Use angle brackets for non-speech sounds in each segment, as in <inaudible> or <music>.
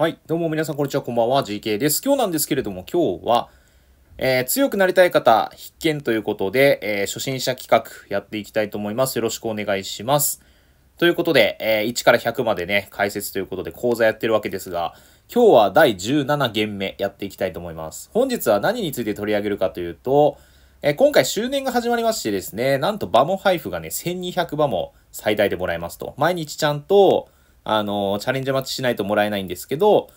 はい。どうも皆さん、こんにちは。こんばんは。GK です。今日なんですけれども、今日は、えー、強くなりたい方必見ということで、えー、初心者企画やっていきたいと思います。よろしくお願いします。ということで、えー、1から100までね、解説ということで講座やってるわけですが、今日は第17限目やっていきたいと思います。本日は何について取り上げるかというと、え今回周年が始まりましてですね、なんとバモ配布がね、1200バモ最大でもらえますと。毎日ちゃんと、あの、チャレンジマッチしないともらえないんですけど、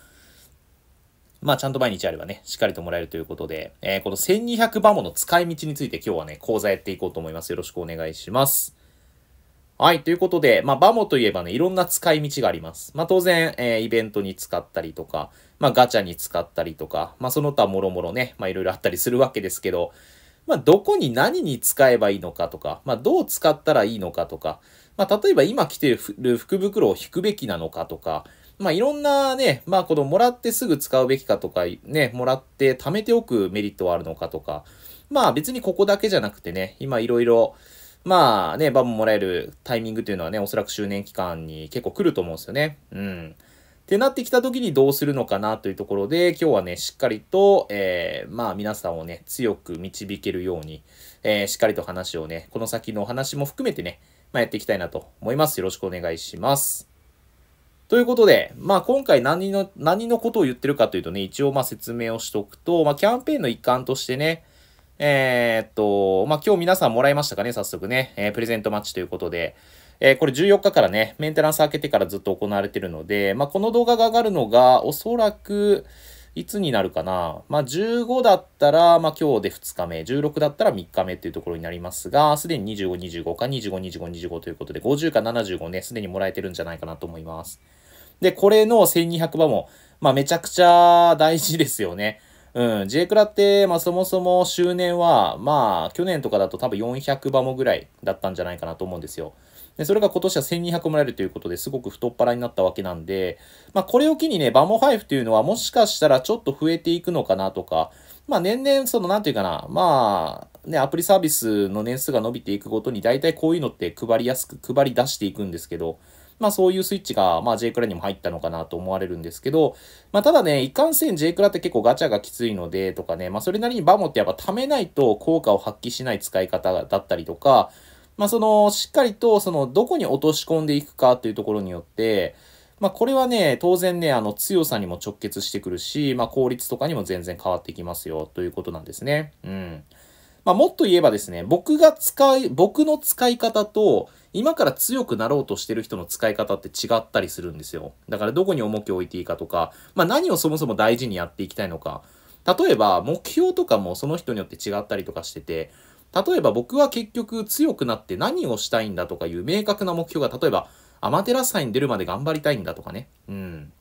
まあ、ちゃんと毎日あればね、しっかりともらえるということで、えー、この1200番もの使い道について今日はね、講座やっていこうと思います。よろしくお願いします。はい、ということで、まあ、バモといえばね、いろんな使い道があります。まあ、当然、えー、イベントに使ったりとか、まあ、ガチャに使ったりとか、まあ、その他もろもろね、まあ、いろいろあったりするわけですけど、まあ、どこに何に使えばいいのかとか、まあ、どう使ったらいいのかとか、まあ、例えば今着てる福袋を引くべきなのかとか、まあ、いろんなね、まあ、このもらってすぐ使うべきかとか、ね、もらって貯めておくメリットはあるのかとか、まあ、別にここだけじゃなくてね、今いろいろ、まあね、バンもらえるタイミングというのはね、おそらく周年期間に結構来ると思うんですよね。うん。ってなってきた時にどうするのかなというところで、今日はね、しっかりと、えー、まあ皆さんをね、強く導けるように、えー、しっかりと話をね、この先のお話も含めてね、まあ、やっていきたいなと思います。よろしくお願いします。ということで、まあ今回何の、何のことを言ってるかというとね、一応まあ説明をしとくと、まあキャンペーンの一環としてね、えー、っと、まあ今日皆さんもらいましたかね、早速ね、えー、プレゼントマッチということで、えー、これ14日からね、メンテナンス開けてからずっと行われてるので、まあこの動画が上がるのが、おそらく、いつになるかなまあ、15だったら、まあ、今日で2日目、16だったら3日目っていうところになりますが、すでに25、25か25、25、25ということで、50か75ね、すでにもらえてるんじゃないかなと思います。で、これの1200番も、まあ、めちゃくちゃ大事ですよね。うん、J クラって、まあ、そもそも周年は、まあ、去年とかだと多分400馬もぐらいだったんじゃないかなと思うんですよ。でそれが今年は1200もらえるということですごく太っ腹になったわけなんで、まあ、これを機にね、バモ配布というのはもしかしたらちょっと増えていくのかなとか、まあ、年々、その、なんていうかな、まあ、ね、アプリサービスの年数が伸びていくごとに、大体こういうのって配りやすく、配り出していくんですけど、まあそういうスイッチが、まあ J クラにも入ったのかなと思われるんですけど、まあただね、いかんせん J クラって結構ガチャがきついのでとかね、まあそれなりにバモってやっぱ貯めないと効果を発揮しない使い方だったりとか、まあ、その、しっかりと、その、どこに落とし込んでいくかっていうところによって、まあ、これはね、当然ね、あの、強さにも直結してくるし、まあ、効率とかにも全然変わってきますよ、ということなんですね。うん。まあ、もっと言えばですね、僕が使い、僕の使い方と、今から強くなろうとしてる人の使い方って違ったりするんですよ。だからどこに重きを置いていいかとか、まあ、何をそもそも大事にやっていきたいのか。例えば、目標とかもその人によって違ったりとかしてて、例えば僕は結局強くなって何をしたいんだとかいう明確な目標が、例えばアマテラス祭に出るまで頑張りたいんだとかね。うん。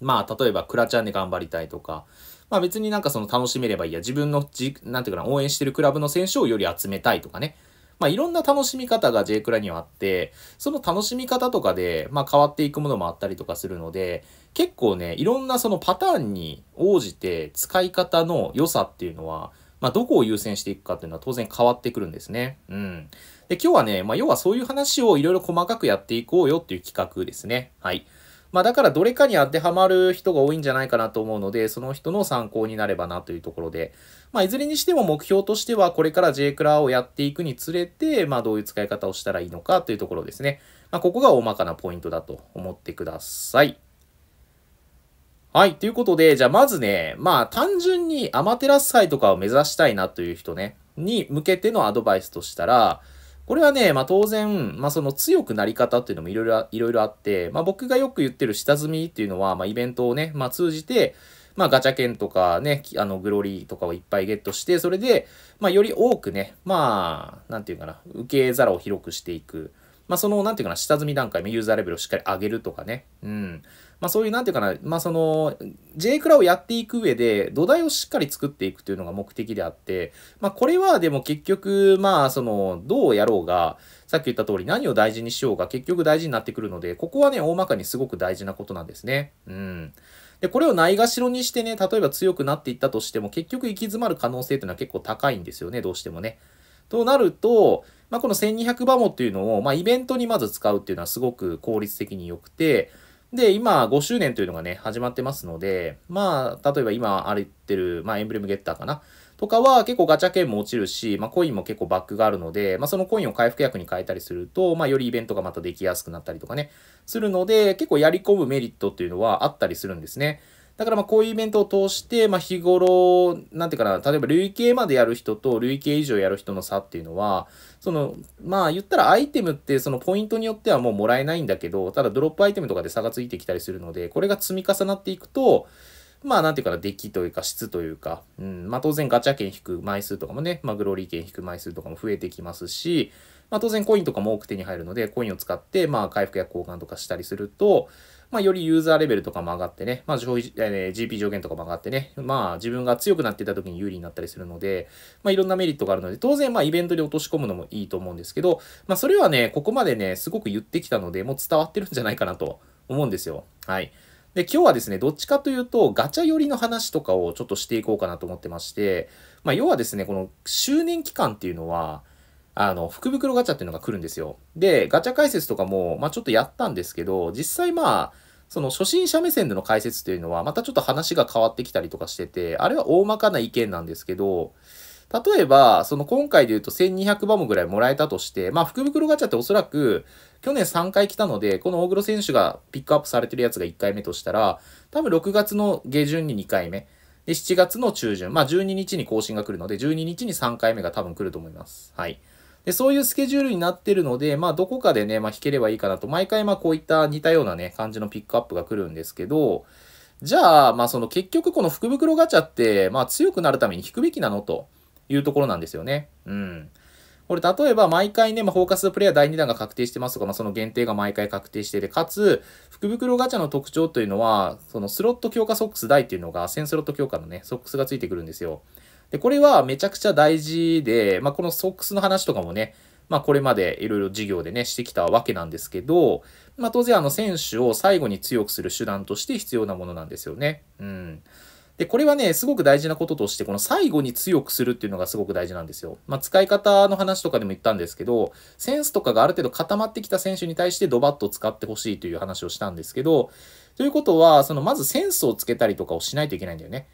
まあ、例えばクラチャンで頑張りたいとか、まあ別になんかその楽しめればいいや、自分のじ、なんていうかな、応援してるクラブの選手をより集めたいとかね。まあいろんな楽しみ方が J クラにはあって、その楽しみ方とかで、まあ変わっていくものもあったりとかするので、結構ね、いろんなそのパターンに応じて使い方の良さっていうのは、まあ、どこを優先していくかっていうのは当然変わってくるんですね。うん。で、今日はね、まあ、要はそういう話をいろいろ細かくやっていこうよっていう企画ですね。はい。まあ、だからどれかに当てはまる人が多いんじゃないかなと思うので、その人の参考になればなというところで、まあ、いずれにしても目標としては、これから J クラをやっていくにつれて、まあ、どういう使い方をしたらいいのかというところですね。まあ、ここが大まかなポイントだと思ってください。はい。ということで、じゃあまずね、まあ単純にアマテラス祭とかを目指したいなという人ね、に向けてのアドバイスとしたら、これはね、まあ当然、まあその強くなり方っていうのもいろいろ、いろいろあって、まあ僕がよく言ってる下積みっていうのは、まあイベントをね、まあ通じて、まあガチャ券とかね、あのグロリーとかをいっぱいゲットして、それで、まあより多くね、まあ、なんていうかな、受け皿を広くしていく。まあ、その、なんていうかな、下積み段階のユーザーレベルをしっかり上げるとかね。うん。まあ、そういう、なんていうかな、まあ、その、J クラをやっていく上で、土台をしっかり作っていくというのが目的であって、まあ、これはでも結局、まあ、その、どうやろうが、さっき言った通り何を大事にしようが結局大事になってくるので、ここはね、大まかにすごく大事なことなんですね。うん。で、これをないがしろにしてね、例えば強くなっていったとしても、結局行き詰まる可能性というのは結構高いんですよね、どうしてもね。となると、まあ、この1200バモっていうのを、まあ、イベントにまず使うっていうのはすごく効率的に良くて、で、今、5周年というのがね、始まってますので、まあ、例えば今歩ってる、まあ、エンブレムゲッターかな。とかは結構ガチャ券も落ちるし、まあ、コインも結構バックがあるので、まあ、そのコインを回復薬に変えたりすると、まあ、よりイベントがまたできやすくなったりとかね、するので、結構やり込むメリットっていうのはあったりするんですね。だからまあこういうイベントを通して、まあ、日頃、なんていうかな、例えば累計までやる人と累計以上やる人の差っていうのは、その、まあ言ったらアイテムってそのポイントによってはもうもらえないんだけど、ただドロップアイテムとかで差がついてきたりするので、これが積み重なっていくと、まあなんていうかな、出来というか質というか、うん、まあ当然ガチャ券引く枚数とかもね、まあグローリー券引く枚数とかも増えてきますし、まあ当然コインとかも多く手に入るので、コインを使ってまあ回復や交換とかしたりすると、まあ、よりユーザーレベルとかも上がってね、まあ、えー、GP 上限とかも上がってね、まあ、自分が強くなっていた時に有利になったりするので、まあ、いろんなメリットがあるので、当然、まあ、イベントに落とし込むのもいいと思うんですけど、まあ、それはね、ここまでね、すごく言ってきたので、もう伝わってるんじゃないかなと思うんですよ。はい。で、今日はですね、どっちかというと、ガチャ寄りの話とかをちょっとしていこうかなと思ってまして、まあ、要はですね、この周年期間っていうのは、あの、福袋ガチャっていうのが来るんですよ。で、ガチャ解説とかも、まあ、ちょっとやったんですけど、実際まあ、その初心者目線での解説というのは、またちょっと話が変わってきたりとかしてて、あれは大まかな意見なんですけど、例えば、その今回で言うと1200バムぐらいもらえたとして、まあ、福袋ガチャっておそらく、去年3回来たので、この大黒選手がピックアップされてるやつが1回目としたら、多分6月の下旬に2回目、で、7月の中旬、まあ、12日に更新が来るので、12日に3回目が多分来ると思います。はい。で、そういうスケジュールになってるので、まあ、どこかでね、まあ、弾ければいいかなと、毎回まあ、こういった似たようなね、感じのピックアップが来るんですけど、じゃあ、まあ、その結局この福袋ガチャって、まあ、強くなるために引くべきなのというところなんですよね。うん。これ、例えば毎回ね、まあ、フォーカスプレイヤー第2弾が確定してますとか、まあ、その限定が毎回確定してて、かつ、福袋ガチャの特徴というのは、そのスロット強化ソックス台っていうのが、1000スロット強化のね、ソックスがついてくるんですよ。で、これはめちゃくちゃ大事で、まあ、このソックスの話とかもね、まあ、これまでいろいろ授業でね、してきたわけなんですけど、まあ、当然あの選手を最後に強くする手段として必要なものなんですよね。うん。で、これはね、すごく大事なこととして、この最後に強くするっていうのがすごく大事なんですよ。まあ、使い方の話とかでも言ったんですけど、センスとかがある程度固まってきた選手に対してドバッと使ってほしいという話をしたんですけど、ということは、そのまずセンスをつけたりとかをしないといけないんだよね。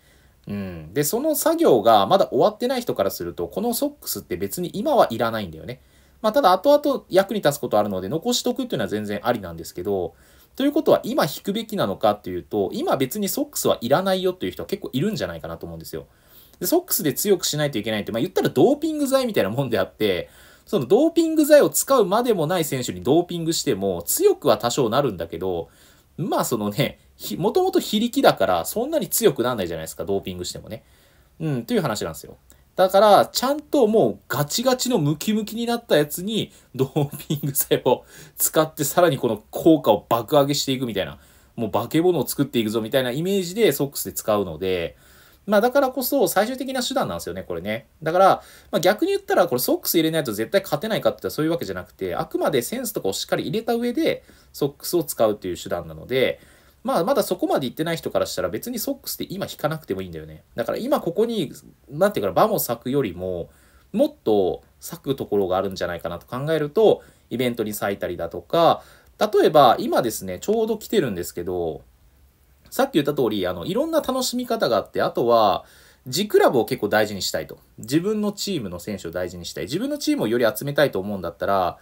うん。で、その作業がまだ終わってない人からすると、このソックスって別に今はいらないんだよね。まあ、ただ後々役に立つことあるので、残しとくっていうのは全然ありなんですけど、ということは今引くべきなのかっていうと、今別にソックスはいらないよっていう人は結構いるんじゃないかなと思うんですよ。で、ソックスで強くしないといけないって、まあ、言ったらドーピング剤みたいなもんであって、そのドーピング剤を使うまでもない選手にドーピングしても強くは多少なるんだけど、まあそのね、もともと非力だから、そんなに強くなんないじゃないですか、ドーピングしてもね。うん、という話なんですよ。だから、ちゃんともうガチガチのムキムキになったやつに、ドーピング剤を使って、さらにこの効果を爆上げしていくみたいな、もう化け物を作っていくぞみたいなイメージでソックスで使うので、まあだからこそ最終的な手段なんですよね、これね。だから、まあ、逆に言ったら、これソックス入れないと絶対勝てないかって言ったらそういうわけじゃなくて、あくまでセンスとかをしっかり入れた上で、ソックスを使うっていう手段なので、まあ、まだそこまで行ってない人からしたら別にソックスって今引かなくてもいいんだよね。だから今ここに、なんていうかな、場も咲くよりも、もっと咲くところがあるんじゃないかなと考えると、イベントに咲いたりだとか、例えば今ですね、ちょうど来てるんですけど、さっき言った通り、あの、いろんな楽しみ方があって、あとは、自クラブを結構大事にしたいと。自分のチームの選手を大事にしたい。自分のチームをより集めたいと思うんだったら、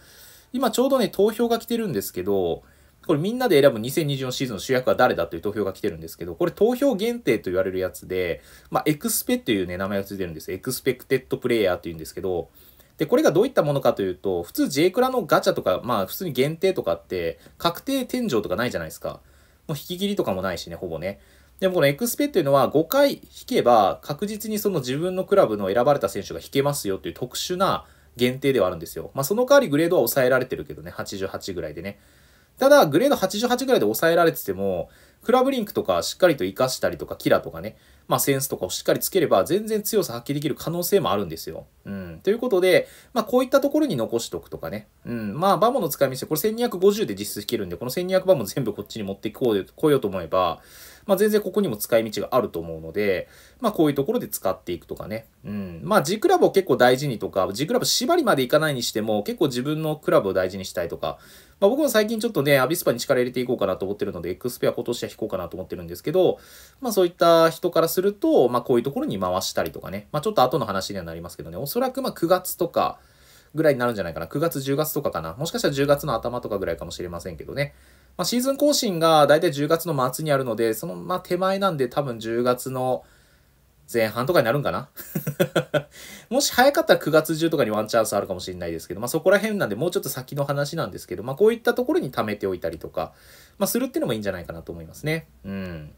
今ちょうどね、投票が来てるんですけど、これみんなで選ぶ2020シーズンの主役は誰だという投票が来てるんですけど、これ投票限定と言われるやつで、まあ、エクスペというね、名前が付いてるんです。エクスペクテッドプレイヤーっていうんですけど、で、これがどういったものかというと、普通 J クラのガチャとか、まあ普通に限定とかって、確定天井とかないじゃないですか。もう引き切りとかもないしね、ほぼね。でもこのエクスペっていうのは5回引けば確実にその自分のクラブの選ばれた選手が引けますよっていう特殊な限定ではあるんですよ。まあその代わりグレードは抑えられてるけどね、88ぐらいでね。ただ、グレード88ぐらいで抑えられてても、クラブリンクとかしっかりと活かしたりとか、キラとかね、まあセンスとかをしっかりつければ、全然強さ発揮できる可能性もあるんですよ。うん。ということで、まあこういったところに残しておくとかね。うん。まあバモの使い道で、これ1250で実質引けるんで、この1200番も全部こっちに持ってこようようと思えば、まあ、全然ここにも使い道があると思うので、まあ、こういうところで使っていくとかね。うん。まあ、G クラブを結構大事にとか、G クラブ縛りまでいかないにしても、結構自分のクラブを大事にしたいとか、まあ、僕も最近ちょっとね、アビスパに力入れていこうかなと思ってるので、X ペア今年は引こうかなと思ってるんですけど、まあ、そういった人からすると、まあ、こういうところに回したりとかね。まあ、ちょっと後の話にはなりますけどね、おそらくまあ、9月とか、ぐらいになるんじゃないかな。9月、10月とかかな。もしかしたら10月の頭とかぐらいかもしれませんけどね。まあ、シーズン更新が大体10月の末にあるので、その、まあ、手前なんで多分10月の前半とかになるんかな <laughs> もし早かったら9月中とかにワンチャンスあるかもしれないですけど、まあ、そこら辺なんでもうちょっと先の話なんですけど、まあ、こういったところに貯めておいたりとか、まあ、するっていうのもいいんじゃないかなと思いますね。うん。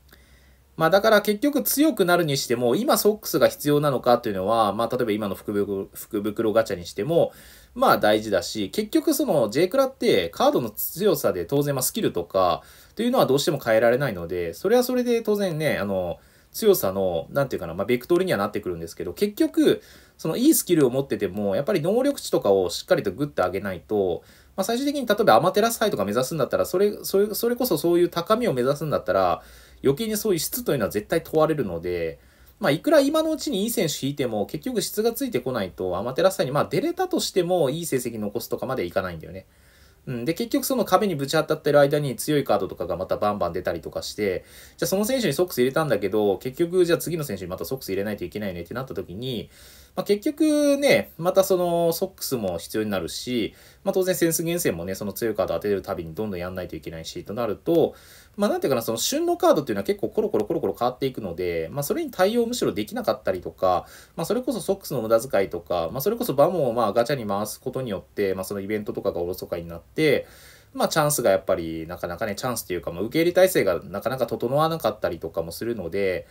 まあだから結局強くなるにしても、今ソックスが必要なのかっていうのは、まあ例えば今の福袋ガチャにしても、まあ大事だし、結局その J クラってカードの強さで当然まスキルとかというのはどうしても変えられないので、それはそれで当然ね、あの、強さの、なんていうかな、まあ、ベクトルにはなってくるんですけど、結局、そのいいスキルを持ってても、やっぱり能力値とかをしっかりとグッて上げないと、まあ、最終的に例えばアマテラスイとか目指すんだったら、それ、それ、それこそそういう高みを目指すんだったら、余計にそういう質というのは絶対問われるので、まあ、いくら今のうちにいい選手引いても、結局質がついてこないと、アマテラスさんに、まあ、出れたとしても、いい成績残すとかまでいかないんだよね。うん、で、結局その壁にぶち当たってる間に強いカードとかがまたバンバン出たりとかして、じゃあその選手にソックス入れたんだけど、結局じゃあ次の選手にまたソックス入れないといけないねってなった時に、まあ、結局ね、またそのソックスも必要になるし、まあ、当然センス厳選もね、その強いカード当てるたびにどんどんやんないといけないし、となると、まあ、なんていうかな、その旬のカードっていうのは結構コロコロコロコロ変わっていくので、まあ、それに対応むしろできなかったりとか、まあ、それこそソックスの無駄遣いとか、まあ、それこそバムをまあガチャに回すことによって、まあ、そのイベントとかがおろそかになって、まあチャンスがやっぱりなかなかね、チャンスというか、まあ受け入れ体制がなかなか整わなかったりとかもするので、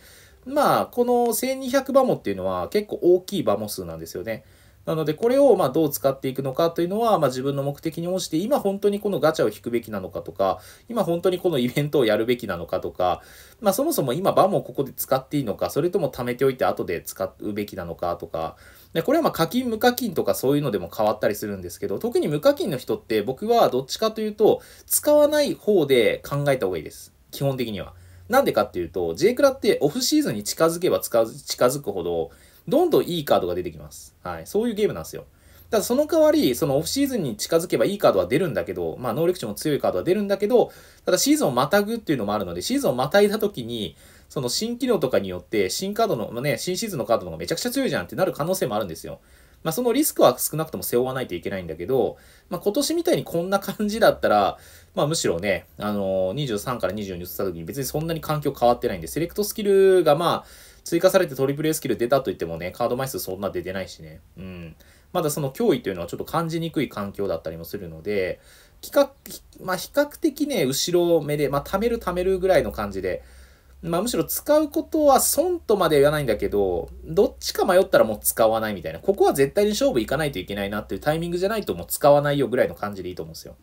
まあ、この1200バモっていうのは結構大きいバモ数なんですよね。なので、これをまどう使っていくのかというのは、ま自分の目的に応じて、今本当にこのガチャを引くべきなのかとか、今本当にこのイベントをやるべきなのかとか、まあ、そもそも今馬もをここで使っていいのか、それとも貯めておいて後で使うべきなのかとか、でこれはま課金無課金とかそういうのでも変わったりするんですけど、特に無課金の人って僕はどっちかというと、使わない方で考えた方がいいです。基本的には。なんでかっていうと、J クラってオフシーズンに近づけば近づくほど、どんどんいいカードが出てきます。はい。そういうゲームなんですよ。ただその代わり、そのオフシーズンに近づけばいいカードは出るんだけど、まあ能力値も強いカードは出るんだけど、ただシーズンをまたぐっていうのもあるので、シーズンをまたいだ時に、その新機能とかによって、新カードの、まあね、新シーズンのカードの方がめちゃくちゃ強いじゃんってなる可能性もあるんですよ。まあ、そのリスクは少なくとも背負わないといけないんだけど、まあ、今年みたいにこんな感じだったら、まあ、むしろね、あのー、23から24に移った時に別にそんなに環境変わってないんで、セレクトスキルがまあ、追加されてトリプル A スキル出たといってもね、カード枚数そんな出てないしね。うん。まだその脅威というのはちょっと感じにくい環境だったりもするので、比較、まあ、比較的ね、後ろ目で、まあ、貯める貯めるぐらいの感じで、まあ、むしろ使うことは損とまでは言わないんだけど、どっちか迷ったらもう使わないみたいな。ここは絶対に勝負いかないといけないなっていうタイミングじゃないともう使わないよぐらいの感じでいいと思うんですよ。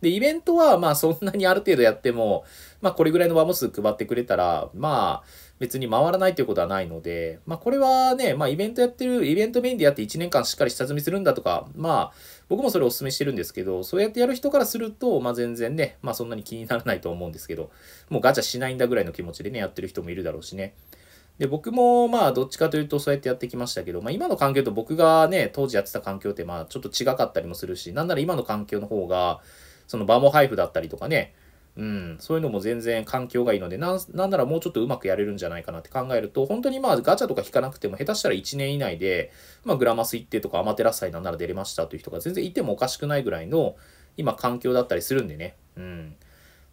で、イベントは、まあそんなにある程度やっても、まあこれぐらいのム数配ってくれたら、まあ別に回らないということはないので、まあこれはね、まあイベントやってる、イベントメインでやって1年間しっかり下積みするんだとか、まあ僕もそれお勧めしてるんですけど、そうやってやる人からすると、まあ全然ね、まあそんなに気にならないと思うんですけど、もうガチャしないんだぐらいの気持ちでね、やってる人もいるだろうしね。で、僕もまあどっちかというとそうやってやってきましたけど、まあ今の環境と僕がね、当時やってた環境ってまあちょっと違かったりもするし、なんなら今の環境の方が、そのバモ配布だったりとかね、うん、そういうのも全然環境がいいのでな、なんならもうちょっとうまくやれるんじゃないかなって考えると、本当にまあガチャとか引かなくても、下手したら1年以内で、まあグラマス一定とかアマテラス祭なんなら出れましたという人が全然いてもおかしくないぐらいの、今環境だったりするんでね。うん。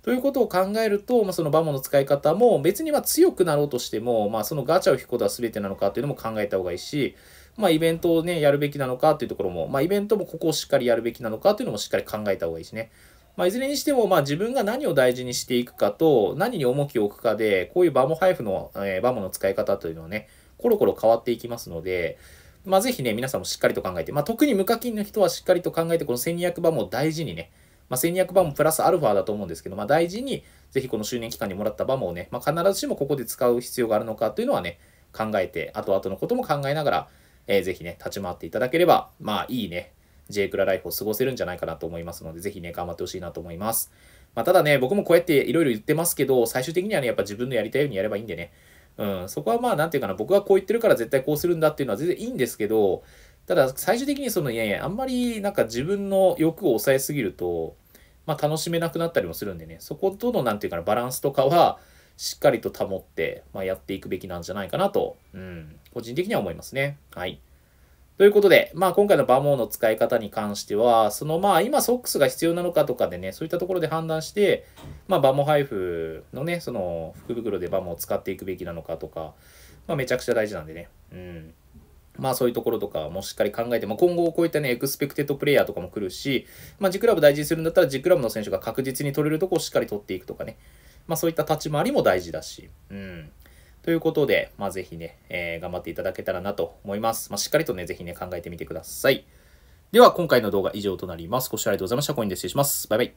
ということを考えると、まあ、そのバモの使い方も別にま強くなろうとしても、まあ、そのガチャを引くことは全てなのかっていうのも考えた方がいいし、まあ、イベントをね、やるべきなのかっていうところも、まあ、イベントもここをしっかりやるべきなのかっていうのもしっかり考えた方がいいしね。まあ、いずれにしても、まあ、自分が何を大事にしていくかと、何に重きを置くかで、こういうバモ配布の、えー、バモの使い方というのはね、コロコロ変わっていきますので、まあ、ぜひね、皆さんもしっかりと考えて、まあ、特に無課金の人はしっかりと考えて、この1200番も大事にね、まあ、1200番もプラスアルファだと思うんですけど、まあ、大事に、ぜひこの周年期間にもらったバモをね、まあ、必ずしもここで使う必要があるのかというのはね、考えて、あとあとのことも考えながら、えー、ぜひね、立ち回っていただければ、まあいいね、J クラライフを過ごせるんじゃないかなと思いますので、ぜひね、頑張ってほしいなと思います。まあ、ただね、僕もこうやっていろいろ言ってますけど、最終的にはね、やっぱ自分のやりたいようにやればいいんでね、うん、そこはまあ、なんていうかな、僕がこう言ってるから絶対こうするんだっていうのは全然いいんですけど、ただ、最終的にその、いやいや、あんまりなんか自分の欲を抑えすぎると、まあ、楽しめなくなったりもするんでね、そことの、なんていうかな、バランスとかは、しっかりと保って、まあ、やっていくべきなんじゃないかなと、うん、個人的には思いますね。はい。ということで、まあ今回のバモーの使い方に関しては、そのまあ今ソックスが必要なのかとかでね、そういったところで判断して、まあバモ配布のね、その福袋でバモーを使っていくべきなのかとか、まあめちゃくちゃ大事なんでね。うん。まあそういうところとかもしっかり考えて、まあ、今後こういったね、エクスペクテッドプレイヤーとかも来るし、まあ G クラブ大事にするんだったら G クラブの選手が確実に取れるとこをしっかり取っていくとかね。まあ、そういった立ち回りも大事だし、うん。ということで、まあ、ぜひね、えー、頑張っていただけたらなと思います。まあ、しっかりとね、ぜひね、考えてみてください。では、今回の動画以上となります。ご視聴ありがとうございました。コインで失礼します。バイバイ。